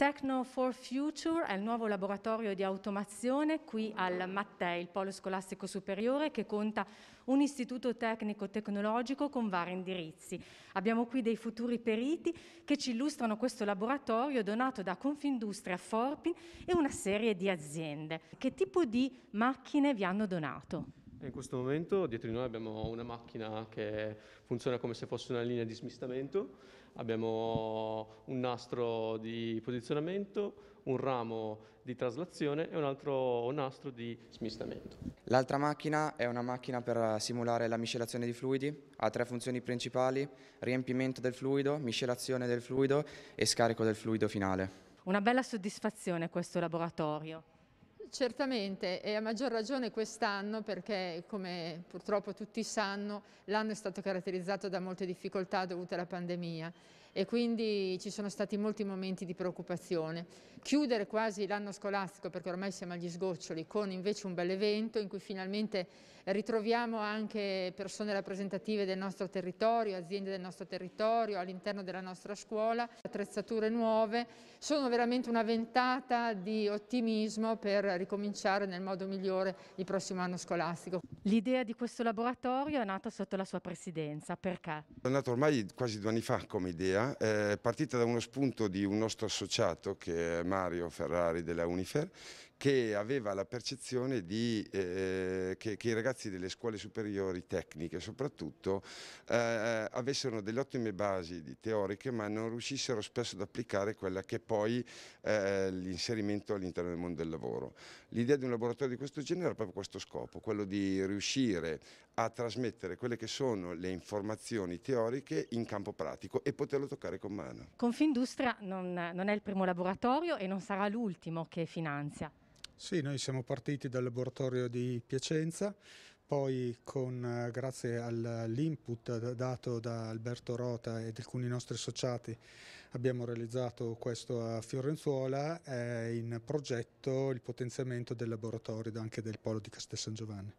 Techno for Future è il nuovo laboratorio di automazione qui al Mattei, il polo scolastico superiore che conta un istituto tecnico tecnologico con vari indirizzi. Abbiamo qui dei futuri periti che ci illustrano questo laboratorio donato da Confindustria Forpin e una serie di aziende. Che tipo di macchine vi hanno donato? In questo momento dietro di noi abbiamo una macchina che funziona come se fosse una linea di smistamento, abbiamo un nastro di posizionamento, un ramo di traslazione e un altro nastro di smistamento. L'altra macchina è una macchina per simulare la miscelazione di fluidi, ha tre funzioni principali, riempimento del fluido, miscelazione del fluido e scarico del fluido finale. Una bella soddisfazione questo laboratorio. Certamente e a maggior ragione quest'anno perché come purtroppo tutti sanno l'anno è stato caratterizzato da molte difficoltà dovute alla pandemia e quindi ci sono stati molti momenti di preoccupazione. Chiudere quasi l'anno scolastico, perché ormai siamo agli sgoccioli, con invece un bel evento in cui finalmente ritroviamo anche persone rappresentative del nostro territorio, aziende del nostro territorio, all'interno della nostra scuola, attrezzature nuove, sono veramente una ventata di ottimismo per ricominciare nel modo migliore il prossimo anno scolastico. L'idea di questo laboratorio è nata sotto la sua presidenza, perché? È nata ormai quasi due anni fa come idea, è partita da uno spunto di un nostro associato che è Mario Ferrari della Unifer che aveva la percezione di eh, che, che, i ragazzi delle scuole superiori tecniche soprattutto eh, eh avessero delle ottime basi teoriche ma non riuscissero spesso ad applicare quella che poi eh, l'inserimento all'interno del mondo del lavoro. L'idea di un laboratorio di questo genere era proprio questo scopo, quello di riuscire a trasmettere quelle che sono le informazioni teoriche in campo pratico e poterlo toccare con mano. Confindustria non, non è il primo laboratorio e non sarà l'ultimo che finanzia. Sì, noi siamo partiti dal laboratorio di Piacenza, poi con, eh, grazie all'input dato da Alberto Rota ed alcuni nostri associati abbiamo realizzato questo a Fiorenzuola, è eh, in progetto il potenziamento del laboratorio anche del polo di Castel San Giovanni.